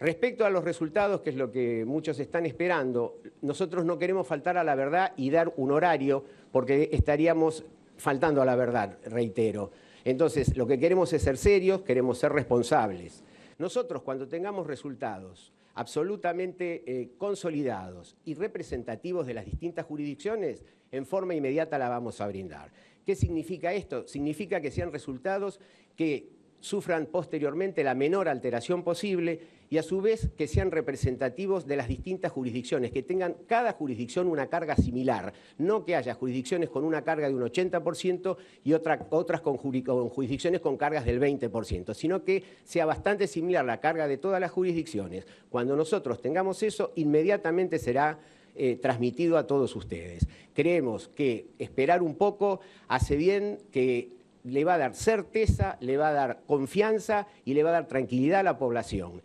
Respecto a los resultados, que es lo que muchos están esperando, nosotros no queremos faltar a la verdad y dar un horario porque estaríamos faltando a la verdad, reitero. Entonces, lo que queremos es ser serios, queremos ser responsables. Nosotros, cuando tengamos resultados absolutamente eh, consolidados y representativos de las distintas jurisdicciones, en forma inmediata la vamos a brindar. ¿Qué significa esto? Significa que sean resultados que sufran posteriormente la menor alteración posible y a su vez que sean representativos de las distintas jurisdicciones, que tengan cada jurisdicción una carga similar, no que haya jurisdicciones con una carga de un 80% y otras con, jurisdicciones con cargas del 20%, sino que sea bastante similar la carga de todas las jurisdicciones. Cuando nosotros tengamos eso, inmediatamente será eh, transmitido a todos ustedes. Creemos que esperar un poco hace bien que le va a dar certeza, le va a dar confianza y le va a dar tranquilidad a la población.